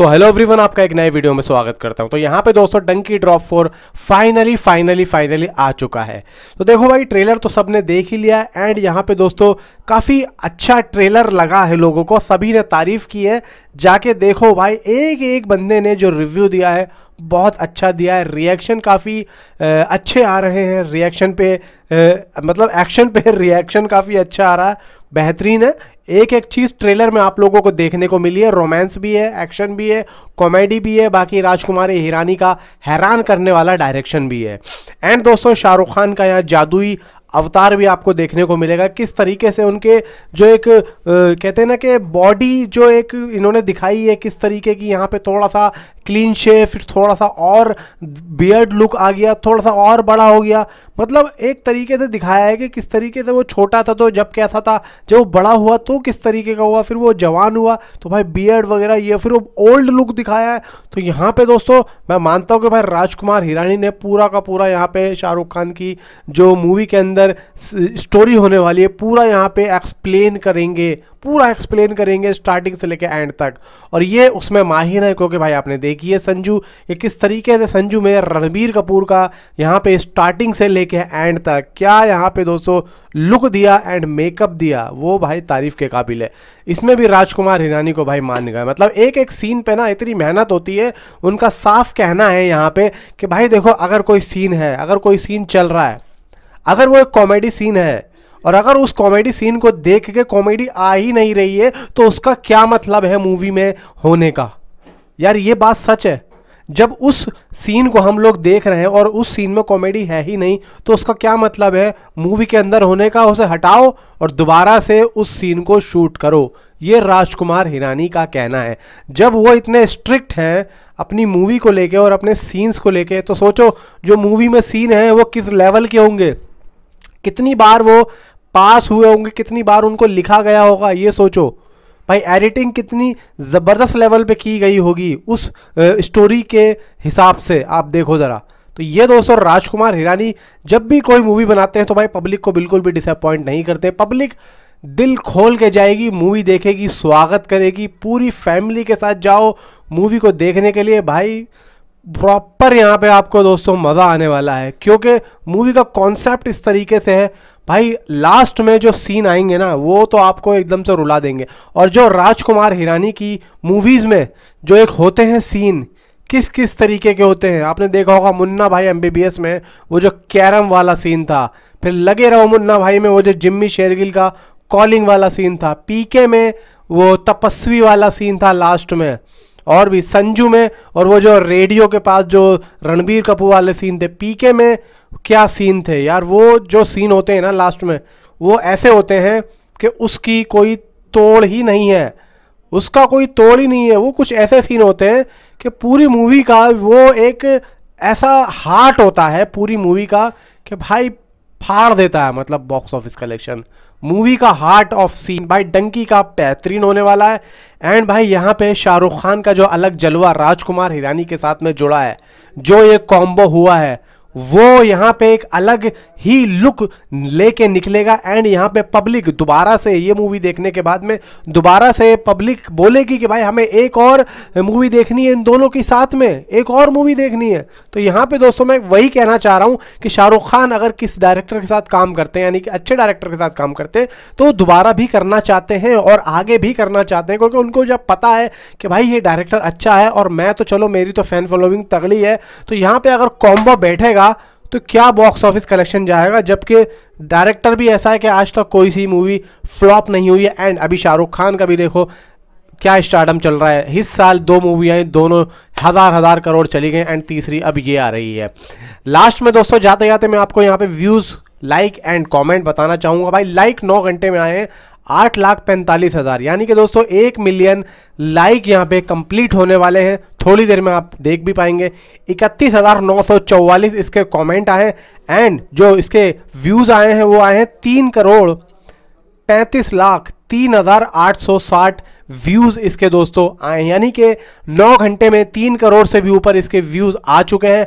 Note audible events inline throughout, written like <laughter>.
तो hello everyone आपका एक नए वीडियो में स्वागत करता हूं तो यहां पे दोस्तों Dunki drop four finally finally finally आ चुका है तो देखो भाई ट्रेलर तो सबने देख ही लिया एंड यहां पे दोस्तों काफ़ी अच्छा ट्रेलर लगा है लोगों को सभी ने तारीफ़ की है जाके देखो भाई एक एक बंदे ने जो रिव्यू दिया है बहुत अच्छा दिया है रिएक्शन काफ़ी अच्छे आ रहे हैं रिएक्शन पे आ, मतलब एक्शन पे रिएक्शन <laughs> काफ़ी अच्छा आ रहा है बेहतरीन है एक एक चीज़ ट्रेलर में आप लोगों को देखने को मिली है रोमांस भी है एक्शन भी है कॉमेडी भी है बाकी राजकुमारी हिरानी का हैरान करने वाला डायरेक्शन भी है एंड दोस्तों शाहरुख खान का यहाँ जादुई अवतार भी आपको देखने को मिलेगा किस तरीके से उनके जो एक आ, कहते हैं ना कि बॉडी जो एक इन्होंने दिखाई है किस तरीके की यहाँ पे थोड़ा सा क्लीन शेव फिर थोड़ा सा और बियर्ड लुक आ गया थोड़ा सा और बड़ा हो गया मतलब एक तरीके से दिखाया है कि किस तरीके से वो छोटा था तो जब कैसा था जब वो बड़ा हुआ तो किस तरीके का हुआ फिर वो जवान हुआ तो भाई बियर्ड वगैरह ये फिर वो ओल्ड लुक दिखाया है तो यहाँ पे दोस्तों मैं मानता हूँ कि भाई राजकुमार हिरानी ने पूरा का पूरा यहाँ पे शाहरुख खान की जो मूवी के अंदर स्टोरी होने वाली है पूरा यहाँ पे एक्सप्लेन करेंगे पूरा एक्सप्लेन करेंगे स्टार्टिंग से लेकर एंड तक और ये उसमें माहिर है क्योंकि भाई आपने देख देखिए संजू ये किस तरीके से संजू में रणबीर कपूर का यहाँ पे स्टार्टिंग से लेके एंड तक क्या यहाँ पे दोस्तों लुक दिया एंड मेकअप दिया वो भाई तारीफ के काबिल है इसमें भी राजकुमार हिरानी को भाई मान गए मतलब एक एक सीन पे ना इतनी मेहनत होती है उनका साफ कहना है यहाँ पे कि भाई देखो अगर कोई सीन है अगर कोई सीन चल रहा है अगर वो एक कॉमेडी सीन है और अगर उस कॉमेडी सीन को देख के कॉमेडी आ ही नहीं रही है तो उसका क्या मतलब है मूवी में होने का यार ये बात सच है जब उस सीन को हम लोग देख रहे हैं और उस सीन में कॉमेडी है ही नहीं तो उसका क्या मतलब है मूवी के अंदर होने का उसे हटाओ और दोबारा से उस सीन को शूट करो ये राजकुमार हिरानी का कहना है जब वो इतने स्ट्रिक्ट हैं अपनी मूवी को लेके और अपने सीन्स को लेके तो सोचो जो मूवी में सीन है वो किस लेवल के होंगे कितनी बार वो पास हुए होंगे कितनी बार उनको लिखा गया होगा ये सोचो भाई एडिटिंग कितनी ज़बरदस्त लेवल पे की गई होगी उस स्टोरी के हिसाब से आप देखो ज़रा तो ये दोस्तों राजकुमार हिरानी जब भी कोई मूवी बनाते हैं तो भाई पब्लिक को बिल्कुल भी डिसअपॉइंट नहीं करते पब्लिक दिल खोल के जाएगी मूवी देखेगी स्वागत करेगी पूरी फैमिली के साथ जाओ मूवी को देखने के लिए भाई प्रॉपर यहाँ पे आपको दोस्तों मज़ा आने वाला है क्योंकि मूवी का कॉन्सेप्ट इस तरीके से है भाई लास्ट में जो सीन आएंगे ना वो तो आपको एकदम से रुला देंगे और जो राजकुमार हिरानी की मूवीज़ में जो एक होते हैं सीन किस किस तरीके के होते हैं आपने देखा होगा मुन्ना भाई एमबीबीएस में वो जो कैरम वाला सीन था फिर लगे रहो मुन्ना भाई में वो जो जिम्मी शेरगिल का कॉलिंग वाला सीन था पीके में वो तपस्वी वाला सीन था लास्ट में और भी संजू में और वो जो रेडियो के पास जो रणबीर कपूर वाले सीन थे पीके में क्या सीन थे यार वो जो सीन होते हैं ना लास्ट में वो ऐसे होते हैं कि उसकी कोई तोड़ ही नहीं है उसका कोई तोड़ ही नहीं है वो कुछ ऐसे सीन होते हैं कि पूरी मूवी का वो एक ऐसा हार्ट होता है पूरी मूवी का कि भाई फाड़ देता है मतलब बॉक्स ऑफिस कलेक्शन मूवी का हार्ट ऑफ सीन भाई डंकी का बेहतरीन होने वाला है एंड भाई यहाँ पे शाहरुख खान का जो अलग जलवा राजकुमार हिरानी के साथ में जुड़ा है जो ये कॉम्बो हुआ है वो यहाँ पे एक अलग ही लुक लेके निकलेगा एंड यहाँ पे पब्लिक दोबारा से ये मूवी देखने के बाद में दोबारा से पब्लिक बोलेगी कि भाई हमें एक और मूवी देखनी है इन दोनों के साथ में एक और मूवी देखनी है तो यहाँ पे दोस्तों मैं वही कहना चाह रहा हूँ कि शाहरुख खान अगर किस डायरेक्टर के साथ काम करते हैं यानी कि अच्छे डायरेक्टर के साथ काम करते हैं तो दोबारा भी करना चाहते हैं और आगे भी करना चाहते हैं क्योंकि उनको जब पता है कि भाई ये डायरेक्टर अच्छा है और मैं तो चलो मेरी तो फैन फॉलोइंग तगड़ी है तो यहाँ पर अगर कॉम्बो बैठेगा जाएगा तो क्या बॉक्स ऑफिस कलेक्शन जाएगा जबकि डायरेक्टर भी ऐसा है कि आज तक कोई सी मूवी फ्लॉप नहीं हुई है एंड अभी शाहरुख खान का भी देखो क्या स्टार्टअप चल रहा है इस साल दो मूवी आई दोनों हज़ार हज़ार करोड़ चली गई एंड तीसरी अब ये आ रही है लास्ट में दोस्तों जाते जाते मैं आपको यहाँ पे व्यूज़ लाइक एंड कमेंट बताना चाहूँगा भाई लाइक नौ घंटे में आए हैं आठ लाख पैंतालीस हज़ार यानी कि दोस्तों एक मिलियन लाइक यहाँ पे कंप्लीट होने वाले हैं थोड़ी देर में आप देख भी पाएंगे इकतीस हज़ार नौ सौ चौवालीस इसके कमेंट आए एंड जो इसके व्यूज़ आए हैं वो आए हैं तीन करोड़ पैंतीस लाख तीन हज़ार आठ सौ साठ व्यूज़ इसके दोस्तों आए यानी कि नौ घंटे में तीन करोड़ से भी ऊपर इसके व्यूज़ आ चुके हैं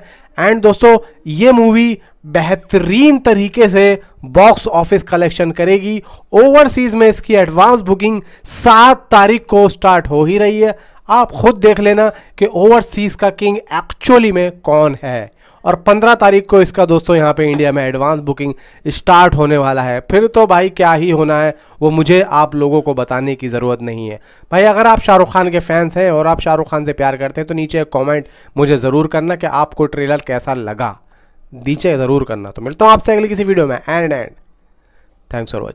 एंड दोस्तों ये मूवी बेहतरीन तरीके से बॉक्स ऑफिस कलेक्शन करेगी ओवरसीज़ में इसकी एडवांस बुकिंग सात तारीख को स्टार्ट हो ही रही है आप खुद देख लेना कि ओवरसीज़ का किंग एक्चुअली में कौन है और 15 तारीख को इसका दोस्तों यहाँ पे इंडिया में एडवांस बुकिंग स्टार्ट होने वाला है फिर तो भाई क्या ही होना है वो मुझे आप लोगों को बताने की ज़रूरत नहीं है भाई अगर आप शाहरुख खान के फैंस हैं और आप शाहरुख खान से प्यार करते हैं तो नीचे कमेंट मुझे ज़रूर करना कि आपको ट्रेलर कैसा लगा दीचे ज़रूर करना तो मिलता हूँ आपसे अगली किसी वीडियो में and and thanks for watching